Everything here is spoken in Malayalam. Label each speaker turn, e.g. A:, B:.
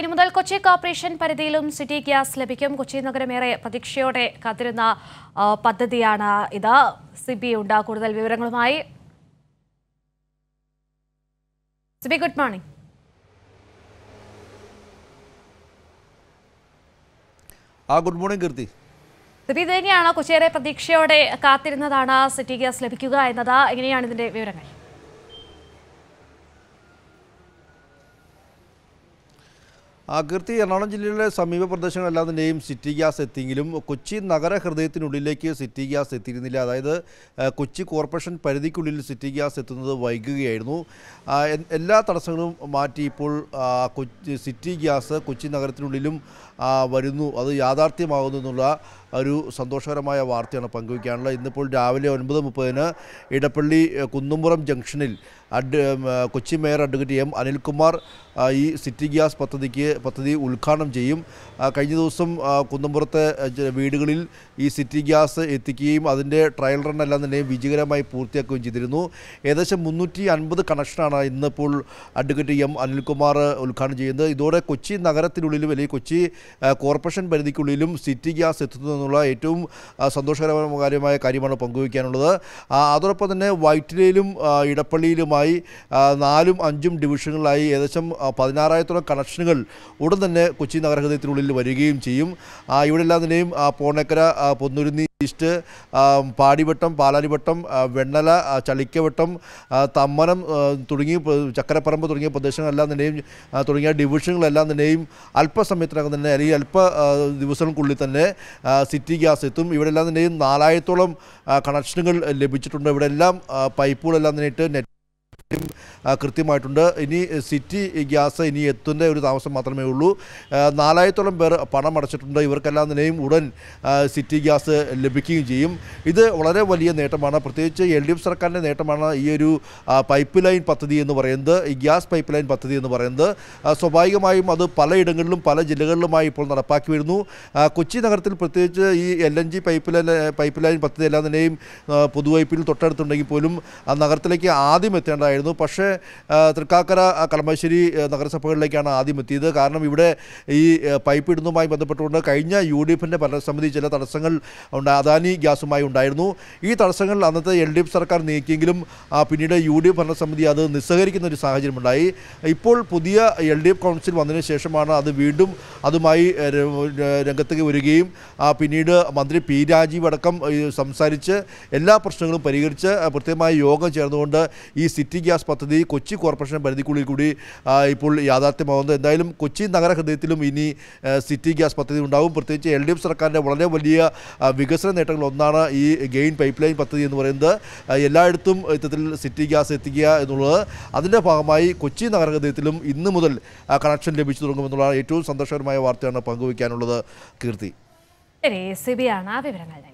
A: ഇനി മുതൽ കൊച്ചി കോർപ്പറേഷൻ പരിധിയിലും സിറ്റി ഗ്യാസ് ലഭിക്കും കൊച്ചി നഗരമേറെ പ്രതീക്ഷയോടെ കാത്തിരുന്ന പദ്ധതിയാണ് ഇത് സിബി ഉണ്ട് കൂടുതൽ വിവരങ്ങളുമായി സിബി ഗുഡ് മോർണിംഗ്
B: ആ ഗുഡ് മോർണിംഗ് കീർത്തി
A: സിബി ഇത് തന്നെയാണോ കൊച്ചിയേറെ പ്രതീക്ഷയോടെ കാത്തിരുന്നതാണ് സിറ്റി ഗ്യാസ് ലഭിക്കുക എന്നത് എങ്ങനെയാണ് ഇതിന്റെ വിവരങ്ങൾ
B: കീർത്തി എറണാകുളം ജില്ലയിലെ സമീപ പ്രദേശങ്ങളെല്ലാത്തിൻ്റെയും സിറ്റി ഗ്യാസ് എത്തിയെങ്കിലും കൊച്ചി നഗര ഹൃദയത്തിനുള്ളിലേക്ക് സിറ്റി ഗ്യാസ് എത്തിയിരുന്നില്ല അതായത് കൊച്ചി കോർപ്പറേഷൻ പരിധിക്കുള്ളിൽ സിറ്റി ഗ്യാസ് എത്തുന്നത് വൈകുകയായിരുന്നു എല്ലാ തടസ്സങ്ങളും മാറ്റി ഇപ്പോൾ കൊച്ചി സിറ്റി ഗ്യാസ് കൊച്ചി നഗരത്തിനുള്ളിലും വരുന്നു അത് യാഥാർത്ഥ്യമാകുന്നു എന്നുള്ള ഒരു സന്തോഷകരമായ വാർത്തയാണ് പങ്കുവയ്ക്കാനുള്ളത് ഇന്നിപ്പോൾ രാവിലെ ഒൻപത് മുപ്പതിന് ഇടപ്പള്ളി കുന്നുംപുറം ജംഗ്ഷനിൽ അഡ് Kochi mayor advocate M Anilkumar ഈ സിറ്റി ഗ്യാസ് പദ്ധതിക്ക് പദ്ധതി ഉദ്ഘാടനം ചെയ്യും കഴിഞ്ഞ ദിവസം കുന്നമ്പുറത്തെ വീടുകളിൽ ഈ സിറ്റി ഗ്യാസ് എത്തിക്കുകയും അതിൻ്റെ ട്രയൽ റൺ എല്ലാം തന്നെ വിജയകരമായി പൂർത്തിയാക്കുകയും ചെയ്തിരുന്നു ഏകദേശം മുന്നൂറ്റി അൻപത് കണക്ഷനാണ് ഇന്നിപ്പോൾ അഡ്വക്കേറ്റ് എം അനിൽകുമാർ ഉദ്ഘാടനം ചെയ്യുന്നത് ഇതോടെ കൊച്ചി നഗരത്തിനുള്ളിലും അല്ലെങ്കിൽ കൊച്ചി കോർപ്പറേഷൻ പരിധിക്കുള്ളിലും സിറ്റി ഗ്യാസ് എത്തുന്നു എന്നുള്ള ഏറ്റവും സന്തോഷകരമായ കാര്യമാണ് പങ്കുവയ്ക്കാനുള്ളത് അതോടൊപ്പം തന്നെ വൈറ്റിലയിലും ഇടപ്പള്ളിയിലുമായി നാലും അഞ്ചും ഡിവിഷനുകളായി ഏകദേശം പതിനാറായിരത്തോളം കണക്ഷനുകൾ ഉടൻ തന്നെ കൊച്ചി നഗരഹൃദയത്തിനുള്ളിൽ വരികയും ചെയ്യും ഇവിടെല്ലാം തന്നെയും പോണക്കര പൊന്നുരുന്നി ഈസ്റ്റ് പാടിവട്ടം പാലാരിവട്ടം വെണ്ണല ചളിക്കവട്ടം തമ്മനം തുടങ്ങി ചക്കരപ്പറമ്പ് തുടങ്ങിയ പ്രദേശങ്ങളെല്ലാം തന്നെയും തുടങ്ങിയ ഡിവിഷനുകളെല്ലാം തന്നെയും അല്പസമയത്തിനകം തന്നെ അല്ലെങ്കിൽ അല്പ ദിവസങ്ങൾക്കുള്ളിൽ തന്നെ സിറ്റി ഗ്യാസ് എത്തും ഇവിടെല്ലാം തന്നെയും നാലായിരത്തോളം കണക്ഷനുകൾ ലഭിച്ചിട്ടുണ്ട് ഇവിടെല്ലാം പൈപ്പുകളെല്ലാം തന്നെയിട്ട് നെറ്റ് കൃത്യമായിട്ടുണ്ട് ഇനി സിറ്റി ഗ്യാസ് ഇനി എത്തുന്ന ഒരു താമസം മാത്രമേ ഉള്ളൂ നാലായിരത്തോളം പേർ പണം അടച്ചിട്ടുണ്ട് ഇവർക്കെല്ലാം തന്നെയും ഉടൻ സിറ്റി ഗ്യാസ് ലഭിക്കുകയും ചെയ്യും ഇത് വളരെ വലിയ നേട്ടമാണ് പ്രത്യേകിച്ച് എൽ ഡി എഫ് സർക്കാരിൻ്റെ നേട്ടമാണ് ഈ ഒരു പൈപ്പ് ലൈൻ പദ്ധതി എന്ന് പറയുന്നത് ഈ ഗ്യാസ് പൈപ്പ് ലൈൻ പദ്ധതി എന്ന് പറയുന്നത് സ്വാഭാവികമായും അത് പലയിടങ്ങളിലും പല ജില്ലകളിലുമായി ഇപ്പോൾ നടപ്പാക്കി വരുന്നു കൊച്ചി നഗരത്തിൽ പ്രത്യേകിച്ച് ഈ L N G pipeline pipeline പദ്ധതി എല്ലാം തന്നെയും പൊതുവായ്പയിൽ തൊട്ടടുത്തുണ്ടെങ്കിൽ പോലും നഗരത്തിലേക്ക് ആദ്യം എത്തേണ്ടതായിരുന്നു ഉണ്ടായിരുന്നു പക്ഷേ തൃക്കാക്കര കളമശ്ശേരി നഗരസഭകളിലേക്കാണ് ആദ്യം എത്തിയത് കാരണം ഇവിടെ ഈ പൈപ്പ് ഇടുന്നതുമായി ബന്ധപ്പെട്ടുകൊണ്ട് കഴിഞ്ഞ യു ഡി എഫിൻ്റെ ഭരണസമിതി ചില തടസ്സങ്ങൾ ഉണ്ടായി അദാനി ഗ്യാസുമായി ഉണ്ടായിരുന്നു ഈ തടസ്സങ്ങൾ അന്നത്തെ എൽ ഡി എഫ് സർക്കാർ നീക്കിയെങ്കിലും പിന്നീട് യു ഡി എഫ് ഭരണസമിതി അത് നിസ്സഹകരിക്കുന്ന ഒരു സാഹചര്യമുണ്ടായി ഇപ്പോൾ പുതിയ എൽ ഡി എഫ് കൗൺസിൽ വന്നതിന് ശേഷമാണ് അത് വീണ്ടും അതുമായി രംഗത്തേക്ക് വരികയും പിന്നീട് മന്ത്രി പി രാജീവ് അടക്കം സംസാരിച്ച് എല്ലാ പ്രശ്നങ്ങളും പരിഹരിച്ച് പ്രത്യേകമായ യോഗം ചേർന്നുകൊണ്ട് ഈ സിറ്റി ഗ്യാസ് പദ്ധതി കൊച്ചി കോർപ്പറേഷൻ പരിധിക്കുള്ളിൽ കൂടി ഇപ്പോൾ യാഥാർത്ഥ്യമാകുന്നത് എന്തായാലും കൊച്ചി നഗര ഹൃദയത്തിലും ഇനി സിറ്റി ഗ്യാസ് പദ്ധതി ഉണ്ടാവും പ്രത്യേകിച്ച് എൽ ഡി എഫ് സർക്കാരിൻ്റെ വളരെ വലിയ വികസന നേട്ടങ്ങളിൽ ഒന്നാണ് ഈ ഗെയിൻ പൈപ്പ് ലൈൻ പദ്ധതി എന്ന് പറയുന്നത് എല്ലായിടത്തും ഇത്തരത്തിൽ സിറ്റി ഗ്യാസ് എത്തിക്കുക എന്നുള്ളത് അതിൻ്റെ ഭാഗമായി കൊച്ചി നഗരഹൃദയത്തിലും ഇന്നു മുതൽ കണക്ഷൻ ലഭിച്ചു തുടങ്ങുമെന്നുള്ളതാണ് ഏറ്റവും സന്തോഷകരമായ വാർത്തയാണ് പങ്കുവയ്ക്കാനുള്ളത് കീർത്തി
A: ആണ് ആ ബി ആണ് വിവരങ്ങൾ